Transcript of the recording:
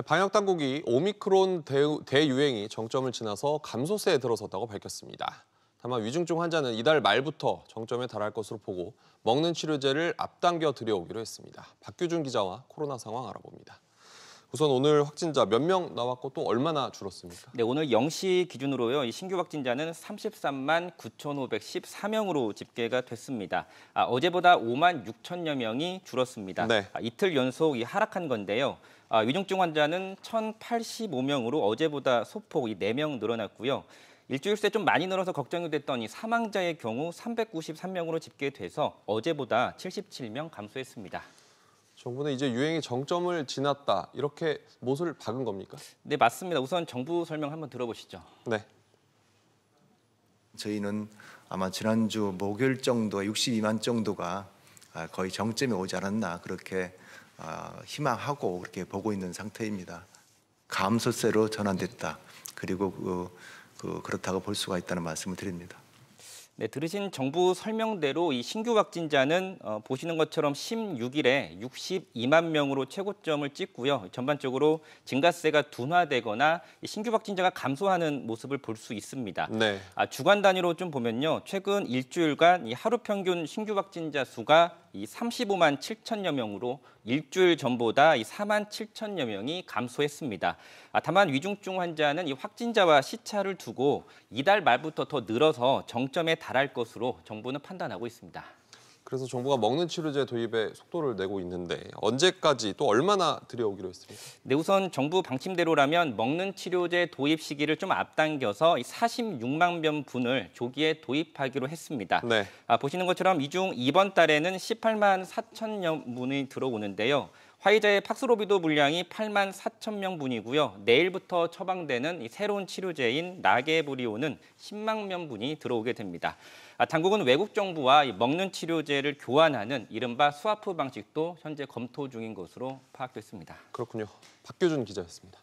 네, 방역 당국이 오미크론 대유행이 정점을 지나서 감소세에 들어섰다고 밝혔습니다. 다만 위중증 환자는 이달 말부터 정점에 달할 것으로 보고 먹는 치료제를 앞당겨 들여오기로 했습니다. 박규준 기자와 코로나 상황 알아봅니다. 우선 오늘 확진자 몇 명 나왔고 또 얼마나 줄었습니까? 네, 오늘 0시 기준으로요. 이 신규 확진자는 33만 9,514명으로 집계가 됐습니다. 아, 어제보다 5만 6천여 명이 줄었습니다. 네. 아, 이틀 연속 이 하락한 건데요. 아, 위중증 환자는 1,085명으로 어제보다 소폭 이 4명 늘어났고요. 일주일 새 좀 많이 늘어서 걱정이 됐더니 사망자의 경우 393명으로 집계돼서 어제보다 77명 감소했습니다. 정부는 이제 유행의 정점을 지났다 이렇게 못을 박은 겁니까? 네 맞습니다. 우선 정부 설명 한번 들어보시죠. 네. 저희는 아마 지난주 목요일 정도 62만 정도가 아, 거의 정점에 오지 않았나 그렇게 아, 희망하고 그렇게 보고 있는 상태입니다. 감소세로 전환됐다. 그리고 그, 그 그렇다고 볼 수가 있다는 말씀을 드립니다. 네, 들으신 정부 설명대로 이 신규 확진자는 어, 보시는 것처럼 16일에 62만 명으로 최고점을 찍고요. 전반적으로 증가세가 둔화되거나 이 신규 확진자가 감소하는 모습을 볼 수 있습니다. 네. 아, 주간 단위로 좀 보면요. 최근 일주일간 이 하루 평균 신규 확진자 수가 이 35만 7천여 명으로 일주일 전보다 이 4만 7천여 명이 감소했습니다. 아, 다만 위중증 환자는 이 확진자와 시차를 두고 이달 말부터 더 늘어서 정점에 달할 것으로 정부는 판단하고 있습니다. 그래서 정부가 먹는 치료제 도입에 속도를 내고 있는데 언제까지 또 얼마나 들여오기로 했습니까? 네, 우선 정부 방침대로라면 먹는 치료제 도입 시기를 좀 앞당겨서 46만 명분을 조기에 도입하기로 했습니다. 네. 아, 보시는 것처럼 이 중 이번 달에는 18만 4천여 분이 들어오는데요. 화이자의 팍스로비도 물량이 8만 4천 명분이고요. 내일부터 처방되는 새로운 치료제인 나게브리오는 10만 명분이 들어오게 됩니다. 아, 당국은 외국 정부와 먹는 치료제를 교환하는 이른바 스와프 방식도 현재 검토 중인 것으로 파악됐습니다. 그렇군요. 박규준 기자였습니다.